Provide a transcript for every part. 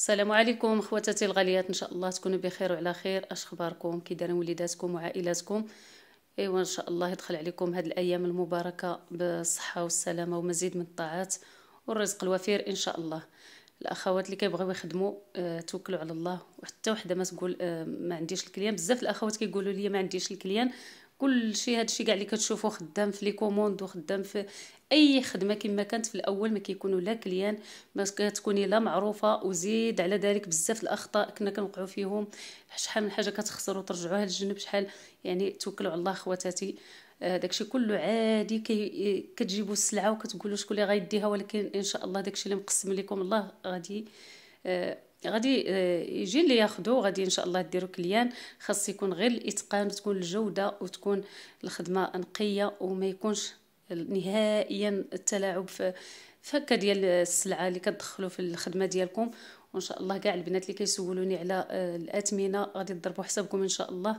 السلام عليكم خواتاتي الغاليات ان شاء الله تكونوا بخير وعلى خير اش اخباركم كي دايرين وليداتكم وعائلاتكم ايوا ان شاء الله يدخل عليكم هاد الايام المباركه بالصحه والسلامه ومزيد من الطاعات والرزق الوفير ان شاء الله الاخوات اللي كيبغيو يخدموا آه توكلوا على الله وحتى وحده ما تقول آه ما عنديش الكليان بزاف الاخوات كيقولوا لي ما عنديش الكليان كل شيء هذا الشيء كاع اللي كتشوفو خدام في لي كوموند وخدام في اي خدمه كما كانت في الاول ما كيكونوا لا كليان ما كتكوني لا معروفه وزيد على ذلك بزاف الاخطاء كنا كنوقعوا فيهم شحال من حاجه كتخسروا وترجعوها للجنب شحال يعني توكلوا على الله خواتاتي آه، داكشي كله عادي كي كتجيبوا السلعه وكتقولوا شكون اللي غيديها ولكن ان شاء الله داكشي اللي مقسم لكم الله غادي آه، غادي آه، يجي اللي ياخذو غادي ان شاء الله ديرو كليان خاص يكون غير الاتقان وتكون الجوده وتكون الخدمه نقيه وما يكونش نهائيا التلاعب في فكه ديال السلعه اللي كتدخلوا في الخدمه ديالكم وان شاء الله كاع البنات اللي كيسولوني على آه، الاثمنه غادي تضربوا حسابكم ان شاء الله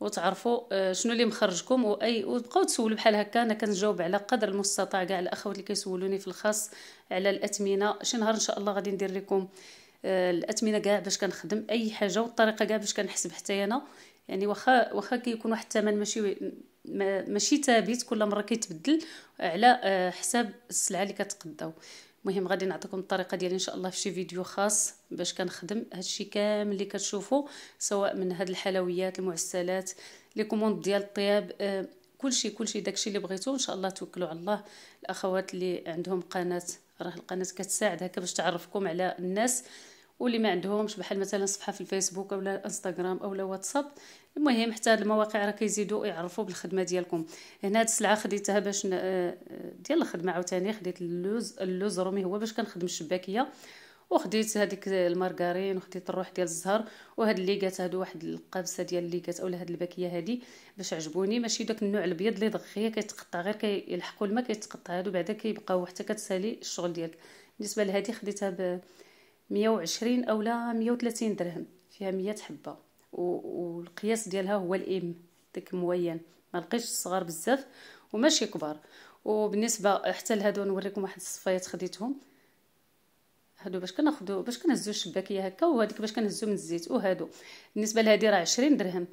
وتعرفوا آه، شنو اللي مخرجكم واي وتبقاو تسولوا بحال هكا انا كنجاوب على قدر المستطاع كاع الاخوات اللي كيسولوني في الخاص على الاثمنه شي نهار ان شاء الله غادي ندير لكم آه، الاثمنه كاع باش كنخدم اي حاجه والطريقه كاع باش كنحسب حتى انا يعني واخا واخا كيكون واحد الثمن ماشي ماشي ثابت كل مره كيتبدل على آه، حساب السلعه اللي كتقداو المهم غادي نعطيكم الطريقه ديالي ان شاء الله في شي فيديو خاص باش كنخدم هادشي كامل اللي كتشوفوا سواء من هاد الحلويات المعسلات لي كوموند ديال الطياب آه، كلشي كلشي داكشي اللي بغيتو ان شاء الله توكلوا على الله الاخوات اللي عندهم قناه راه القناه كتساعد هكا باش تعرفكم على الناس واللي ما عندهمش بحال مثلا صفحه في الفيسبوك اولا انستغرام اولا واتساب المهم حتى المواقع راه كيزيدوا يعرفوا بالخدمه ديالكم هنا هاد السلعه خديتها باش آه، ديال الخدمه عاوتاني خديت اللوز اللوز رومي هو باش كنخدم الشباكيه وخديت هذيك المارغارين وخديت الروح ديال الزهر وهاد الليكات هادو واحد القابسه ديال الليكات اولا هاد الباكيه هادي باش عجبوني ماشي داك النوع الابيض اللي دغيا كيتقطع غير كيلحقوا الماء كيتقطع هادو بعدا كيبقاو حتى كتسالي الشغل ديالك بالنسبه لهادي خديتها ب 120 اولا 130 درهم فيها 100 حبه والقياس ديالها هو الام داك موين ما لقيتش صغار بزاف وماشي كبار وبالنسبه حتى لهادو نوريكم واحد الصفايات خديتهم هادو باش كناخذو باش كنهزو الشباكيه هكا وهاديك باش كنهزو من الزيت وهادو بالنسبه لهادي راه 20 درهم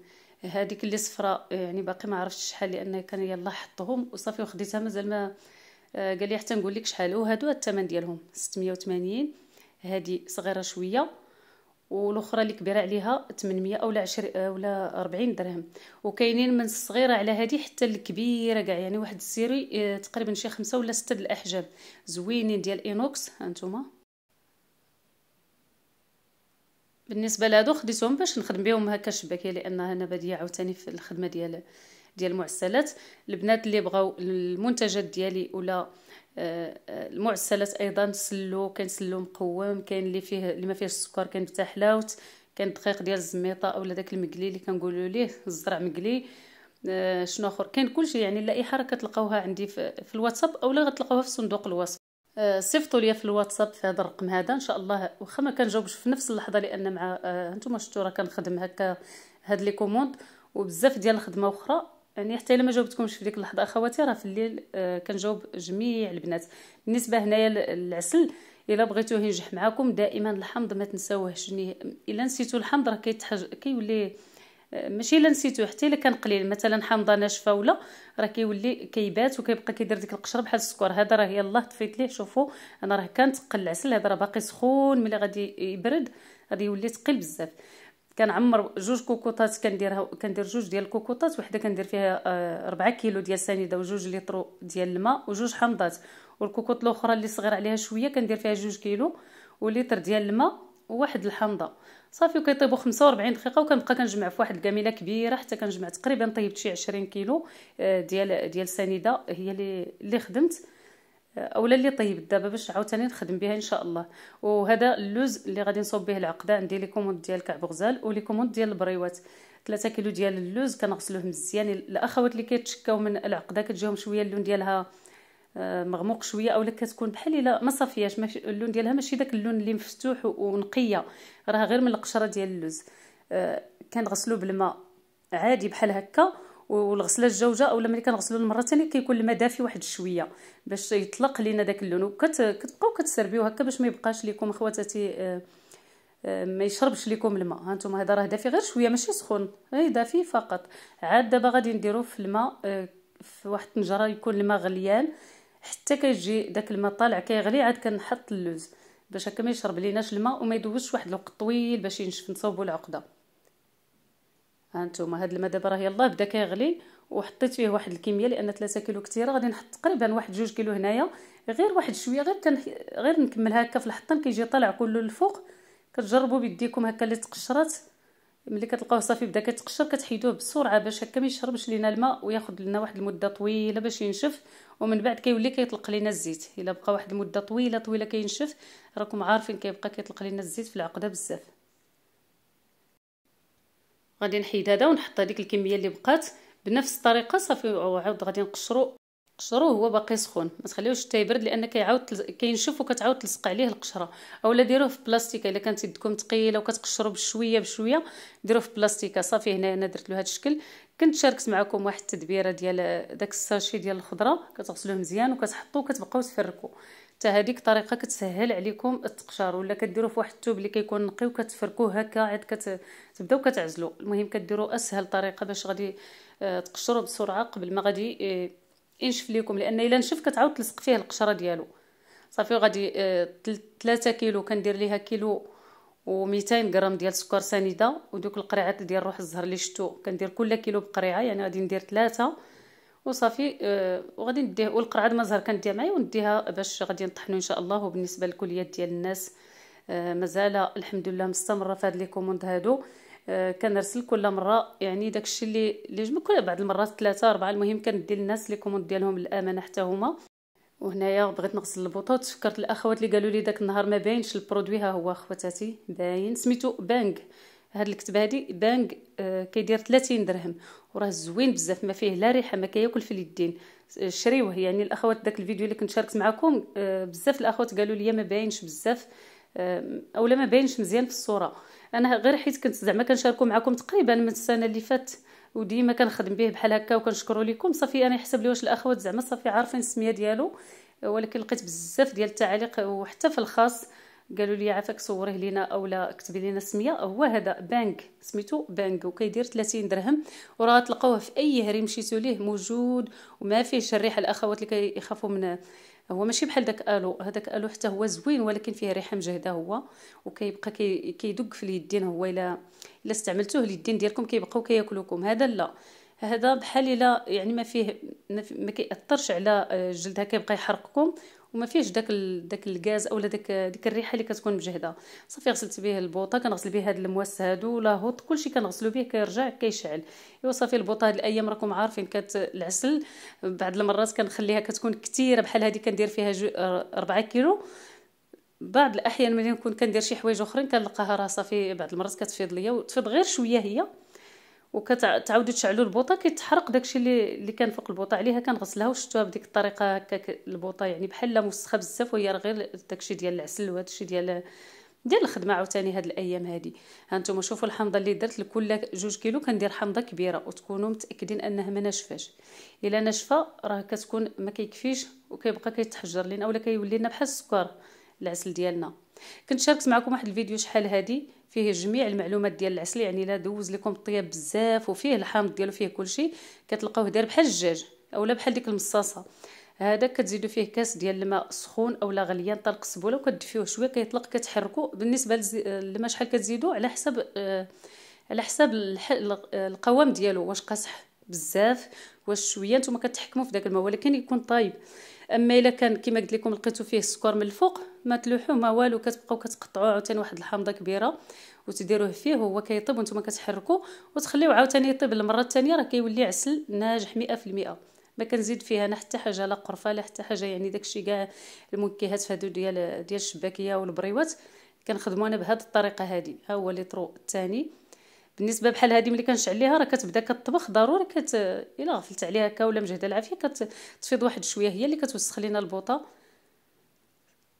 هاديك اللي صفراء يعني باقي ما عرفتش شحال لان كان يلا حطهم وصافي وخديتها مازال ما آه، قال لي حتى نقول لك شحال وهادو الثمن ديالهم 680 هذه صغيره شويه والاخرى اللي كبيره عليها 800 اولا 20 اولا 40 درهم وكاينين من الصغيره على هذه حتى الكبيره كاع يعني واحد السيري آه، تقريبا شي خمسة ولا ستة د الاحجام زوينين ديال اينوكس هانتوما بالنسبه لهادو خديتهم باش نخدم بهم هكا الشباكيه لانها انا باديه عاوتاني في الخدمه ديال ديال المعسلات البنات اللي بغاو المنتجات ديالي ولا آه، المعسلات ايضا سلو كاين سلو مقوم كاين اللي فيه اللي ما فيهش السكر كاين بتاع حلاوت كاين الدقيق ديال الزميطه اولا داك المقلي اللي كنقولوا ليه الزرع مقلي آه، شنو اخر كاين كلشي يعني اللائحه راه كتلقاوها عندي في, الواتساب اولا غتلقاوها في صندوق الوصف آه، صيفطوا لي في الواتساب في هذا الرقم هذا ان شاء الله واخا ما كنجاوبش في نفس اللحظه لان مع انتم شفتوا راه كنخدم هكا هاد لي كوموند وبزاف ديال الخدمه اخرى يعني حتى الا ما جاوبتكمش في ديك اللحظه اخواتي راه في الليل آه، كنجاوب جميع البنات بالنسبه هنايا العسل الا بغيتوه ينجح معاكم دائما الحمض ما تنساوهش الا نسيتو الحمض راه كيتحج كيولي آه، ماشي الا نسيتو حتى الا كان قليل مثلا حامضه ناشفه ولا راه كيولي كيبات وكيبقى كيدير ديك القشره بحال السكر هذا راه يلاه طفيت ليه شوفوا انا راه كنتقل العسل هذا راه باقي سخون ملي غادي يبرد غادي يولي ثقيل بزاف كنعمر جوج كوكوطات كندير كندير جوج ديال الكوكوطات وحده كندير فيها 4 آه، كيلو ديال سنيده وجوج لتر ديال الماء وجوج حمضات والكوكوط الاخرى اللي صغير عليها شويه كندير فيها جوج كيلو ولتر ديال الماء وواحد الحمضه صافي وكيطيبوا 45 دقيقه وكنبقى كنجمع في واحد الكاميله كبيره حتى كنجمع تقريبا طيبت شي 20 كيلو آه، ديال ديال سنيده هي اللي خدمت اولا اللي طيبت دابا باش عاوتاني نخدم بها ان شاء الله وهذا اللوز اللي غادي نصوب به العقده عندي لي كوموند ديال كعب غزال ولي كوموند ديال البريوات 3 كيلو ديال اللوز كنغسلوه مزيان الاخوات اللي كيتشكاو من العقده كتجيهم شويه اللون ديالها آه، مغموق شويه اولا كتكون بحال الا ما صافياش اللون ديالها ماشي داك اللون اللي مفتوح ونقيه راه غير من القشره ديال اللوز آه، كنغسلو بالماء عادي بحال هكا والغسله الجوجه اولا ملي كنغسلو المره الثانيه كيكون الماء دافي واحد شويه باش يطلق لينا داك اللون وكتبقاو كتسربيو هكا باش ما يبقاش ليكم خواتاتي آه، آه، ما يشربش ليكم الماء ها نتوما هذا راه دافي غير شويه ماشي سخون غير دافي فقط عاد دابا غادي نديرو في الماء آه، في واحد الطنجره يكون الماء غليان حتى كيجي داك الماء طالع كيغلي عاد كنحط اللوز باش هكا ما يشرب ليناش الماء وما يدوزش واحد الوقت طويل باش ينشف نصوبو العقده هانتوما هاد المذاب راه يلاه بدا كيغلي وحطيت فيه واحد الكميه لان 3 كيلو كثيره غادي نحط تقريبا واحد 2 كيلو هنايا غير واحد شويه غير كان غير نكمل هكا في الحطام كيجي طالع كله للفوق كتجربوا بيديكم هكا اللي تقشرات ملي كتلقاوه صافي بدا كتقشر كتحيدوه بسرعه باش هكا ما يشربش لينا الماء وياخذ لنا واحد المده طويله باش ينشف ومن بعد كيولي كيطلق لينا الزيت الا بقى واحد المده طويله طويله كينشف راكم عارفين كيبقى كيطلق لينا الزيت في العقده بزاف غادي نحيد هذا ونحط هذيك الكميه اللي بقات بنفس الطريقه صافي وعاود غادي نقشرو قشرو هو باقي سخون ما تخليوش حتى يبرد لان كيعاود كينشف وكتعاود تلصق عليه القشره اولا ديروه في بلاستيكه الا كانت يدكم ثقيله وكتقشرو بشويه بشويه ديروه في بلاستيكه صافي هنا انا درت له هذا الشكل كنت شاركت معكم واحد التدبيره ديال داك الساشي ديال الخضره كتغسلوه مزيان وكتحطوه وكتبقاو تفركوه حتى هذيك طريقه كتسهل عليكم التقشار ولا كديروه في واحد الثوب اللي كيكون نقي وكتفركوه هكا عاد كتبداو كتعزلوا المهم كديروا اسهل طريقه باش غادي آه، تقشروا بسرعه قبل ما غادي آه، ينشف ليكم لان الا نشف كتعاود تلصق فيه القشره ديالو صافي غادي 3 آه، كيلو كندير ليها كيلو و200 غرام ديال سكر سنيده ودوك القريعات ديال روح الزهر اللي شتو كندير كل كيلو بقريعه يعني غادي ندير ثلاثه وصافي آه وغادي نديه والقرعه المزهر كنديها معايا ونديها باش غادي نطحنو ان شاء الله وبالنسبه للكليات ديال الناس آه مازال الحمد لله مستمره في هاد لي كوموند هادو آه كنرسل كل مره يعني داكشي اللي اللي جمع كل بعض المرات ثلاثه اربعه المهم كندي للناس لي كوموند ديالهم الامانه حتى هما وهنايا بغيت نغسل البوطه تفكرت الاخوات اللي قالوا لي داك النهار ما باينش البرودوي ها هو خواتاتي باين سميتو بانغ هاد الكتب هادي بانك آه، كيدير 30 درهم وراه زوين بزاف ما فيه لا ريحه ما كياكل في اليدين شريوه يعني الاخوات داك الفيديو اللي كنت شاركت معكم آه، بزاف الاخوات قالوا لي ما باينش بزاف آه، او لا ما باينش مزيان في الصوره انا غير حيت كنت زعما كنشاركو معكم تقريبا من السنه اللي فاتت وديما كنخدم به بحال هكا وكنشكروا لكم صافي انا حسب لي واش الاخوات زعما صافي عارفين السميه ديالو ولكن لقيت بزاف ديال التعاليق وحتى في الخاص قالوا لي عافاك صوره لينا اولا كتبي لينا السميه هو هذا بانك سميتو بانك وكيدير 30 درهم وراه تلقاوه في اي هري مشيتو ليه موجود وما فيهش الريحه الاخوات اللي كيخافوا من هو ماشي بحال داك الو هذاك الو حتى هو زوين ولكن فيه ريحه مجهده هو وكيبقى كيدق في اليدين هو الا الا استعملتوه اليدين ديالكم كيبقاو كياكلوكم هذا لا هذا بحال الا يعني ما فيه ما, ما كيأثرش على آه، جلدها كيبقى يحرقكم وما فيهش داك ال... داك الغاز اولا داك ديك الريحه اللي كتكون مجهده صافي غسلت به البوطه كنغسل به هاد المواس هادو هوت كلشي كنغسلو به كيرجع كيشعل ايوا صافي البوطه هاد الايام راكم عارفين العسل بعض المرات كنخليها كتكون كثيره بحال هادي كندير فيها 4 كيلو بعض الاحيان ملي نكون كندير شي حوايج اخرين كنلقاها راه صافي بعض المرات كتفيض ليا وتفيض غير شويه هي وكتعاودوا تشعلوا البوطه كيتحرق داكشي اللي اللي كان فوق البوطه عليها كنغسلها وشتوها بديك الطريقه هكا البوطه يعني بحال موسخه بزاف وهي غير داكشي ديال العسل وهادشي ديال ديال الخدمه عاوتاني هاد الايام هادي هانتوما شوفوا الحمضه اللي درت لكل جوج كيلو كندير حمضه كبيره وتكونوا متاكدين انها ما ناشفاش الا ناشفه راه كتكون ما كيكفيش وكيبقى كيتحجر لينا ولا كيولي لنا بحال السكر العسل ديالنا كنت شاركت معكم واحد الفيديو شحال هادي فيه جميع المعلومات ديال العسل يعني لا دوز لكم الطياب بزاف وفيه الحامض ديالو فيه كلشي كتلقاوه داير بحال الدجاج اولا بحال ديك المصاصه هذا كتزيدوا فيه كاس ديال الماء سخون اولا غليان طلق سبوله وكدفيوه شويه كيطلق كتحركوا بالنسبه للماء شحال كتزيدوا على حسب آه على حسب القوام ديالو واش قاصح بزاف واش شويه نتوما كتحكموا في داك الماء ولكن يكون طايب اما الا كان كما قلت لكم لقيتو فيه السكر من الفوق ما تلوحوه ما والو كتبقاو كتقطعوه عاوتاني واحد الحامضه كبيره وتديروه فيه وهو كيطيب وانتم كتحركو وتخليوه عاوتاني يطيب المره الثانيه راه كيولي عسل ناجح 100% ما كنزيد فيها انا حتى حاجه لا قرفه لا حتى حاجه يعني داكشي كاع المنكهات فهادو ديال ديال الشباكيه والبريوات كنخدمو انا بهاد الطريقه هادي ها هو طرو الثاني بالنسبه بحال هذه ملي كنشعليها راه كتبدا كطبخ ضروري كت الا غفلت عليها هكا ولا مجهده العافيه كتفيض واحد شويه هي اللي كتوسخ لينا البوطه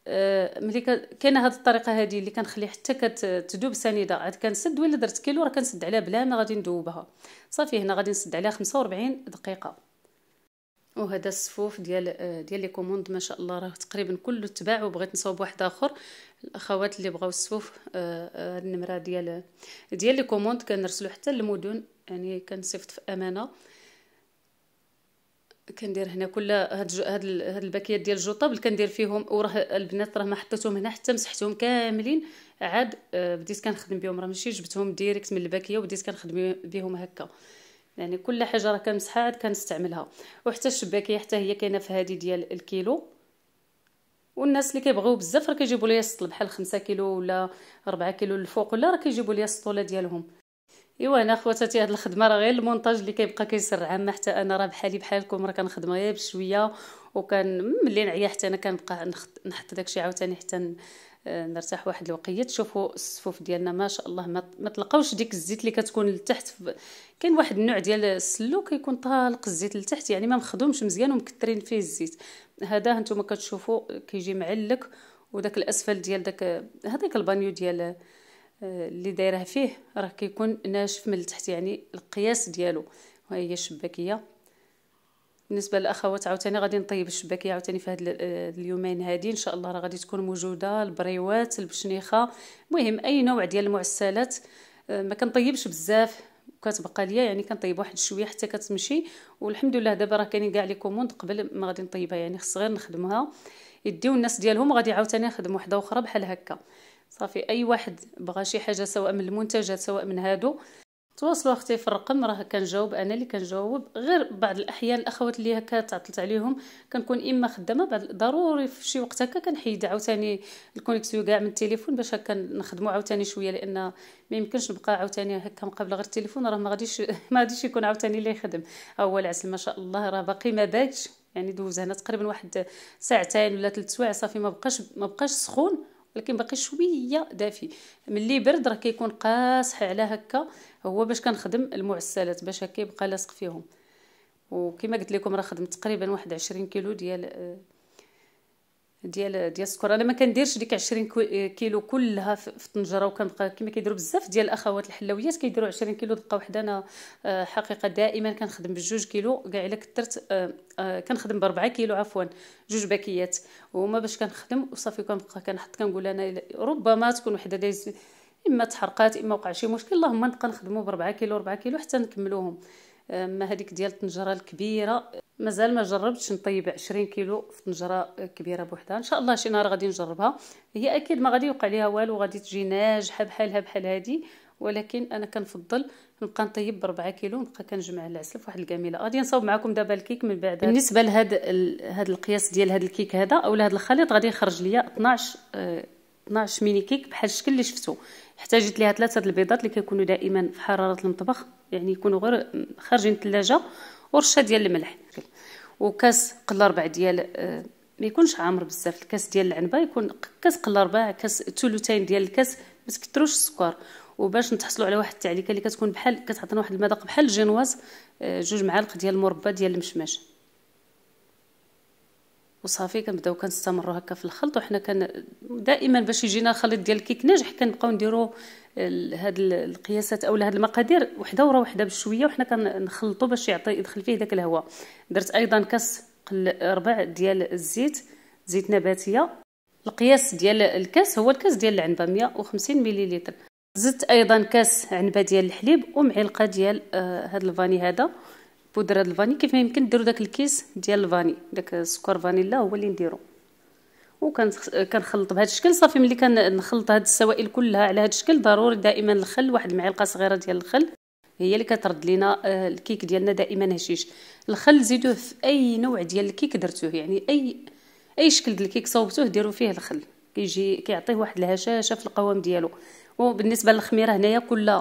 أه، ملي كاين هاد الطريقه هادي اللي كنخلي حتى كتذوب سنيده عاد كنسد ولا درت كيلو راه كنسد عليها بلا ما غادي ندوبها صافي هنا غادي نسد عليها 45 دقيقه وهذا الصفوف ديال أه، ديال لي كوموند ما شاء الله راه تقريبا كله تباع وبغيت نصاوب واحد اخر الاخوات اللي بغاو الصفوف أه، النمره ديال ديال لي كوموند كنرسلو حتى للمدن يعني كنصيفط في امانه كندير هنا كل هاد هاد, هاد الباكيات ديال الجوطاب اللي كندير فيهم وراه البنات راه ما حطيتهم هنا حتى مسحتهم كاملين عاد آه، بديت كنخدم بهم راه ماشي جبتهم ديريكت من الباكيه وبديت كنخدم بهم هكا يعني كل حاجه راه كنمسحها عاد كنستعملها وحتى الشباكيه حتى هي كاينه في هذه ديال الكيلو والناس اللي كيبغيو بزاف راه كيجيبوا لي السطل بحال 5 كيلو ولا 4 كيلو للفوق ولا راه كيجيبوا لي السطوله ديالهم ايوا انا خواتاتي هاد الخدمه راه غير المونتاج اللي كيبقى كيسرع عام حتى انا راه بحالي بحالكم راه كنخدم غير بشويه وكان ملي نعيا حتى انا كنبقى نحط داكشي عاوتاني حتى نرتاح واحد الوقيت شوفوا الصفوف ديالنا ما شاء الله ما, تلقاوش ديك الزيت اللي كتكون لتحت كاين واحد النوع ديال السلو كيكون طالق الزيت لتحت يعني ما مخدومش مزيان ومكثرين فيه الزيت هذا هانتوما كتشوفوا كيجي معلك وداك الاسفل ديال داك هذاك البانيو ديال اللي دايره فيه راه كيكون ناشف من التحت يعني القياس ديالو وهي الشباكيه بالنسبه للاخوات عاوتاني غادي نطيب الشباكيه عاوتاني في هاد آه، اليومين هادي ان شاء الله راه غادي تكون موجوده البريوات البشنيخه المهم اي نوع ديال المعسلات آه، ما كنطيبش بزاف كتبقى ليا يعني كنطيب واحد شويه حتى كتمشي والحمد لله دابا راه كاينين كاع لي كوموند قبل ما غادي نطيبها يعني خص غير نخدمها يديو الناس ديالهم غادي عاوتاني نخدم وحده اخرى بحال هكا صافي اي واحد بغى شي حاجه سواء من المنتجات سواء من هادو تواصلوا اختي في الرقم راه كنجاوب انا اللي كنجاوب غير بعض الاحيان الاخوات اللي هكا تعطلت عليهم كنكون اما خدامه بعد ضروري في شي وقت هكا كنحيد عاوتاني الكونيكسيو كاع من التليفون باش هكا نخدموا عاوتاني شويه لان ما يمكنش نبقى عاوتاني هكا مقابله غير التليفون راه ما غاديش ما غاديش يكون عاوتاني اللي يخدم ها هو العسل ما شاء الله راه باقي ما باتش يعني دوز هنا تقريبا واحد ساعتين ولا ثلاث سوايع صافي ما بقاش ما بقاش سخون ولكن باقي شويه دافي ملي برد راه كيكون قاصح على هكا هو باش كنخدم المعسلات باش هكا يبقى لاصق فيهم وكما قلت لكم راه خدمت تقريبا واحد عشرين كيلو ديال آه، ديال ديال السكر انا ما كنديرش ديك 20 كيلو كلها في الطنجره وكنبقى كما كيديروا بزاف ديال الاخوات الحلويات كيديروا 20 كيلو دقه وحده انا آه، حقيقه دائما كنخدم بجوج كيلو كاع الا كثرت آه، آه، كنخدم ب 4 كيلو عفوا جوج باكيات وهما باش كنخدم وصافي كنبقى كنحط كنقول انا ربما تكون وحده دايز اما تحرقات اما وقع شي مشكل اللهم نبقى نخدمو ب 4 كيلو 4 كيلو حتى نكملوهم اما هذيك ديال الطنجره الكبيره مازال ما جربتش نطيب 20 كيلو في طنجره كبيره بوحدها ان شاء الله شي نهار غادي نجربها هي اكيد ما غادي يوقع ليها والو غادي تجي ناجحه بحالها بحال هذه ولكن انا كنفضل نبقى نطيب ب 4 كيلو نبقى كنجمع العسل في واحد الكاميله غادي نصاوب معكم دابا الكيك من بعد بالنسبه لهاد هذا القياس ديال هاد الكيك هذا اولا هذا الخليط غادي يخرج ليا 12 اه 12 ميني كيك بحال الشكل اللي شفتو احتاجت ليها ثلاثه البيضات اللي كيكونوا دائما في حراره المطبخ يعني يكونوا غير خارجين الثلاجه ورشه ديال الملح وكاس قله ربع ديال آه، ما يكونش عامر بزاف الكاس ديال العنبه يكون كاس قله ربع كاس ثلثين ديال الكاس ما تكثروش السكر وباش نتحصلوا على واحد التعليكه اللي كتكون بحال كتعطينا واحد المذاق بحال الجينواز آه، جوج معالق ديال المربى ديال المشمش وصافي كنبداو كنستمروا هكا في الخلط وحنا كان دائما باش يجينا خليط ديال الكيك ناجح كنبقاو نديروا هاد القياسات اولا هاد المقادير وحده ورا وحده بشويه وحنا كنخلطوا باش يعطي يدخل فيه داك الهواء درت ايضا كاس ربع ديال الزيت زيت نباتيه القياس ديال الكاس هو الكاس ديال العنبه 150 مليلتر زدت ايضا كاس عنبه ديال الحليب ومعلقه ديال آه هاد الفاني هذا بودره الفاني كيف ما يمكن ديروا داك الكيس ديال الفاني داك السكر فانيلا هو اللي نديرو كنخلط بهذا الشكل صافي ملي كنخلط هاد السوائل كلها على هاد الشكل ضروري دائما الخل واحد المعلقه صغيره ديال الخل هي اللي كترد لينا آه، الكيك ديالنا دائما هشيش الخل زيدوه في اي نوع ديال الكيك درتوه يعني اي اي شكل ديال الكيك صوبتوه ديروا فيه الخل كيجي كيعطيه واحد الهشاشه في القوام ديالو وبالنسبه للخميره هنايا كل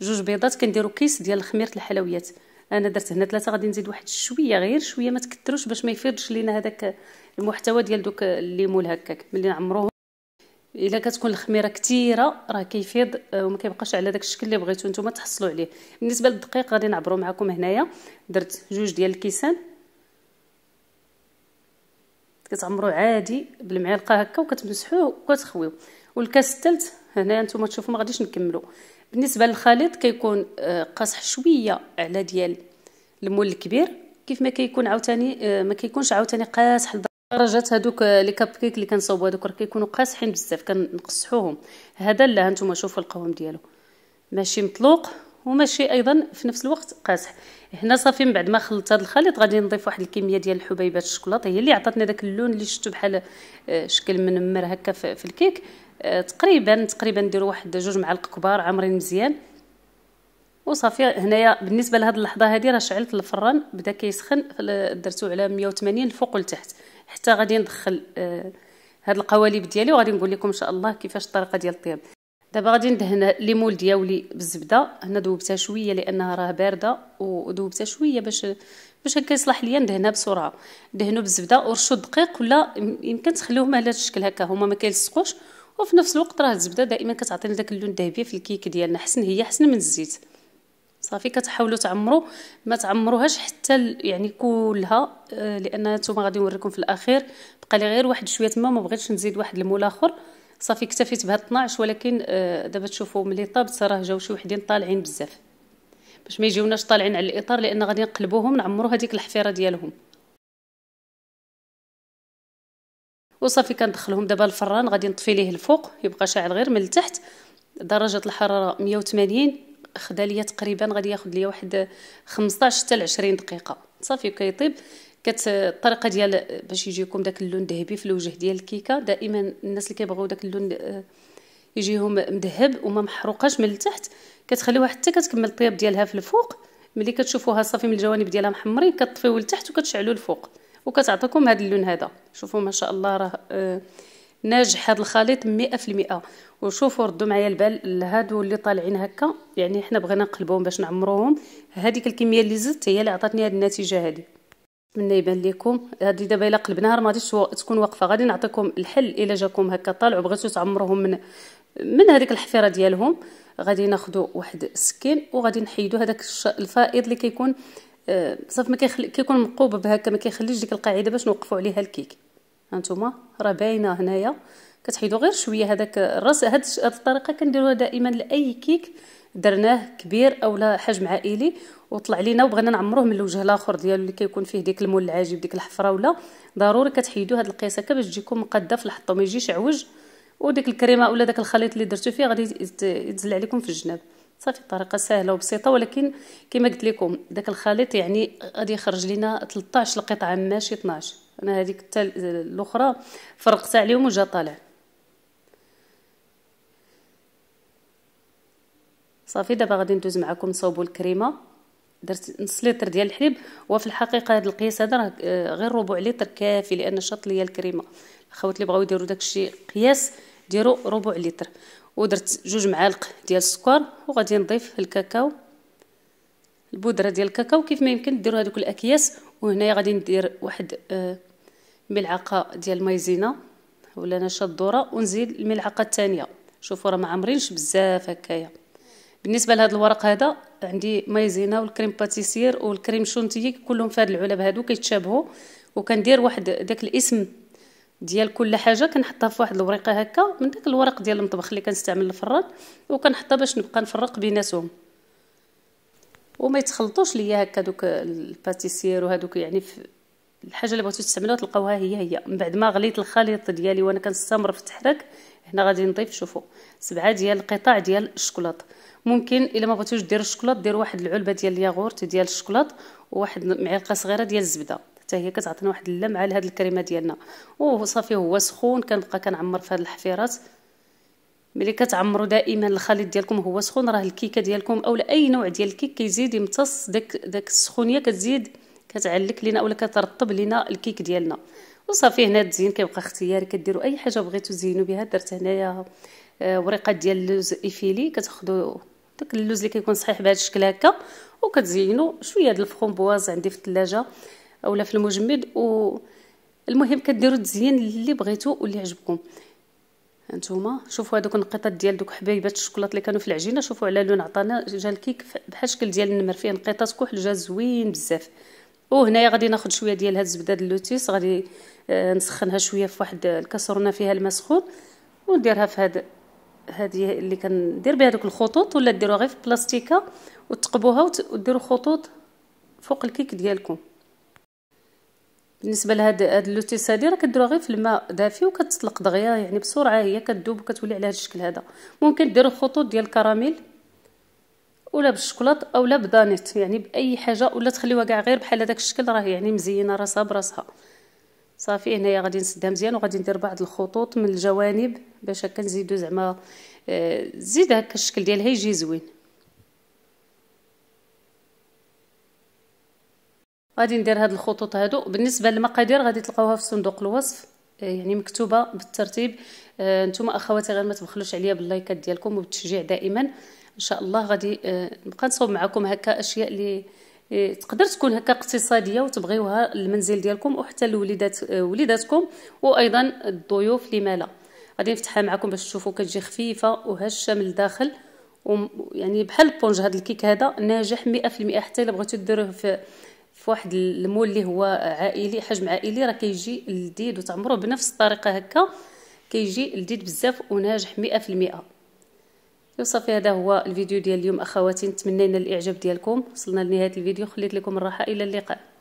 جوج بيضات كنديروا كيس ديال خميره الحلويات انا درت هنا ثلاثه غادي نزيد واحد شويه غير شويه ما تكثروش باش ما يفيضش لينا هذاك المحتوى ديال دوك الليمون هكاك ملي نعمروه الا كتكون الخميره كثيره راه كيفيض آه، وما كيبقاش على داك الشكل اللي بغيتو نتوما تحصلوا عليه بالنسبه للدقيق غادي نعبرو معكم هنايا درت جوج ديال الكيسان كتعمروا عادي بالمعلقه هكا وكتمسحوه وكتخويوه والكاس الثالث هنا نتوما تشوفوا ما غاديش نكملوا بالنسبه للخليط كيكون آه، قاصح شويه على ديال المول الكبير كيف ما كيكون عاوتاني آه، ما كيكونش عاوتاني قاصح درجات هذوك آه، لي كاب كيك اللي كنصاوبو هذوك راه كيكونوا قاصحين بزاف كنقصحوهم هذا لا هانتوما شوفوا القوام ديالو ماشي مطلوق وماشي ايضا في نفس الوقت قاصح هنا صافي من بعد ما خلطت هذا الخليط غادي نضيف واحد الكميه ديال الحبيبات الشوكولاطه هي اللي عطاتني داك اللون اللي شفتو بحال شكل منمر هكا في الكيك آه، تقريبا تقريبا ندير واحد جوج معالق كبار عامرين مزيان وصافي هنايا بالنسبه لهاد اللحظه هادي راه شعلت الفران بدا كيسخن درتو على 180 الفوق والتحت حتى غادي ندخل آه، هاد القوالب ديالي وغادي نقول لكم ان شاء الله كيفاش الطريقه ديال الطياب دابا غادي ندهن ليمول ديالي بالزبده هنا ذوبتها شويه لانها راه بارده وذوبتها شويه باش باش هكا يصلح ليا ندهنها بسرعه دهنو بالزبده ورشوا الدقيق ولا يمكن تخليوهم على هذا الشكل هكا هما ما كيلصقوش وفي نفس الوقت راه الزبده دائما كتعطينا داك اللون الذهبي في الكيك ديالنا حسن هي حسن من الزيت صافي كتحاولوا تعمروا ما تعمروهاش حتى يعني كلها آه، لان نتوما غادي نوريكم في الاخير بقى لي غير واحد شويه ما ما بغيتش نزيد واحد المول اخر صافي اكتفيت بهاد 12 ولكن آه، دابا تشوفوا ملي طابت راه جاو شي وحدين طالعين بزاف باش ما يجيوناش طالعين على الاطار لان غادي نقلبوهم نعمروا هذيك الحفيره ديالهم وصافي كندخلهم دابا الفران غادي نطفي ليه الفوق يبقى شاعل غير من التحت درجه الحراره 180 خدا ليا تقريبا غادي ياخذ ليا واحد 15 حتى ل 20 دقيقه صافي كيطيب كت الطريقه ديال باش يجيكم داك اللون ذهبي في الوجه ديال الكيكه دائما الناس اللي كيبغيو داك اللون آه، يجيهم مذهب وما محروقاش من التحت كتخليوها حتى كتكمل الطياب ديالها في الفوق ملي كتشوفوها صافي من الجوانب ديالها محمرين كتطفيو لتحت وكتشعلو الفوق وكتعطيكم هذا اللون هذا شوفوا ما شاء الله راه آه، ناجح هذا الخليط 100% وشوفوا ردوا معايا البال هادو اللي طالعين هكا يعني حنا بغينا نقلبوهم باش نعمروهم هذيك الكميه اللي زدت هي اللي عطاتني هذه النتيجه هذه نتمنى يبان لكم هذه دابا الا قلبناها راه ما غاديش تكون واقفه غادي نعطيكم الحل الا جاكم هكا طالع بغيتو تعمروهم من من هذيك الحفيره ديالهم غادي ناخذ واحد السكين وغادي نحيدوا هذاك الفائض اللي كيكون كي أه، صافي ما كيخلي كيكون مقوب بهكا ما كيخليش ديك القاعده باش نوقفوا عليها الكيك هانتوما راه باينه هنايا كتحيدوا غير شويه هذاك الراس هاد الطريقه كنديروها دائما لاي كيك درناه كبير اولا حجم عائلي وطلع لينا وبغينا نعمروه من الوجه الاخر ديالو اللي كيكون فيه ديك المول العاجب ديك الحفره ولا ضروري كتحيدوا هاد القياس هكا باش تجيكم مقاده في الحطه ما يجيش عوج وديك الكريمه ولا داك الخليط اللي درتو فيه غادي يتزل عليكم في الجناب صافي طريقه سهله وبسيطه ولكن كما قلت لكم داك الخليط يعني غادي يخرج لنا 13 القطعه ماشي 12 انا هذيك الاخرى فرقت عليهم وجا طالع صافي دابا غادي ندوز معكم نصاوبوا الكريمه درت نص لتر ديال الحليب وفي الحقيقه هذا القياس هذا راه آه، غير ربع لتر كافي لان شط ليا الكريمه الخوات اللي بغاو يديروا داكشي قياس ديروا ربع لتر ودرت جوج معالق ديال السكر وغادي نضيف الكاكاو البودره ديال الكاكاو كيف ما يمكن ديروا هذوك الاكياس وهنايا غادي ندير واحد آه، ملعقه ديال مايزينا ولا نشا الذره ونزيد الملعقه الثانيه شوفوا راه ما عامرينش بزاف هكايا بالنسبه لهذا الورق هذا عندي مايزينا والكريم باتيسير والكريم شونتيي كلهم في هاد العلب هادو كيتشابهوا وكندير واحد داك الاسم ديال كل حاجه كنحطها في واحد الوريقه هكا من داك الورق ديال المطبخ اللي كنستعمل الفران وكنحطها باش نبقى نفرق بيناتهم وما يتخلطوش ليا هكا دوك الباتيسير وهذوك يعني في الحاجه اللي بغيتو تستعملوها تلقاوها هي هي من بعد ما غليت الخليط ديالي وانا كنستمر في التحرك هنا غادي نضيف شوفوا سبعه ديال القطع ديال الشكلاط ممكن الا ما بغيتوش دير الشكلاط دير واحد العلبه ديال الياغورت ديال الشكلاط وواحد معلقه صغيره ديال الزبده حتى هي كتعطينا واحد اللمعه لهاد الكريمه ديالنا وصافي هو سخون كنبقى كنعمر في هاد الحفيرات ملي كتعمروا دائما الخليط ديالكم هو سخون راه الكيكه ديالكم اولا اي نوع ديال الكيك كيزيد يمتص داك داك السخونيه كتزيد كتعلك لينا اولا كترطب لينا الكيك ديالنا وصافي هنا التزيين كيبقى اختياري كديروا اي حاجه بغيتو تزينوا بها درت هنايا آه، وريقه ديال اللوز ايفيلي كتاخذوا داك اللوز اللي كيكون صحيح بهذا الشكل هكا وكتزينوا شويه ديال الفرومبواز عندي في الثلاجه اولا في المجمد و المهم كديروا التزيين اللي بغيتو واللي عجبكم هانتوما شوفوا هذوك النقيطات ديال دوك حبيبات الشوكولاط اللي كانوا في العجينه شوفوا على لون عطانا جا الكيك بحال شكل ديال النمر فيه نقيطات كحل جا زوين بزاف وهنايا غادي ناخذ شويه ديال هاد الزبده ديال اللوتيس غادي آه نسخنها شويه في واحد الكاسرونه فيها الماء سخون ونديرها في هاد هذه اللي كندير بها دوك الخطوط ولا ديروها غير في بلاستيكه وتقبوها وديروا خطوط فوق الكيك ديالكم بالنسبه لهاد هاد اللوتيس هادي راه كديروها غير في الماء دافي وكتطلق دغيا يعني بسرعه هي كدوب وكتولي على هاد الشكل هذا ممكن ديروا خطوط ديال الكراميل ولا بالشوكولاط اولا بدانيت يعني باي حاجه ولا تخليوها كاع غير بحال هذاك الشكل راه يعني مزينه راسها براسها صافي هنايا غادي نسدها مزيان وغادي ندير بعض الخطوط من الجوانب باش هكا نزيدو زعما آه، زيد هكا الشكل ديالها يجي زوين غادي ندير هاد الخطوط هادو بالنسبه للمقادير غادي تلقاوها في صندوق الوصف آه، يعني مكتوبه بالترتيب آه، نتوما اخواتي غير ما تبخلوش عليا باللايكات ديالكم وبالتشجيع دائما ان شاء الله غادي آه، نبقى نصوب معكم هكا اشياء اللي تقدر تكون هكا اقتصاديه وتبغيوها للمنزل ديالكم وحتى لوليدات وليداتكم وايضا الضيوف لما لا غادي نفتحها معكم باش تشوفوا كتجي خفيفه وهشه من الداخل يعني بحال البونج هذا الكيك هذا ناجح 100% حتى الا بغيتو ديروه في في واحد المول اللي هو عائلي حجم عائلي راه كيجي لذيذ وتعمرو بنفس الطريقه هكا كيجي لذيذ بزاف وناجح مئة في المئة هذا هو الفيديو ديال اليوم اخواتي نتمنى الاعجاب ديالكم وصلنا لنهايه الفيديو خليت لكم الراحه الى اللقاء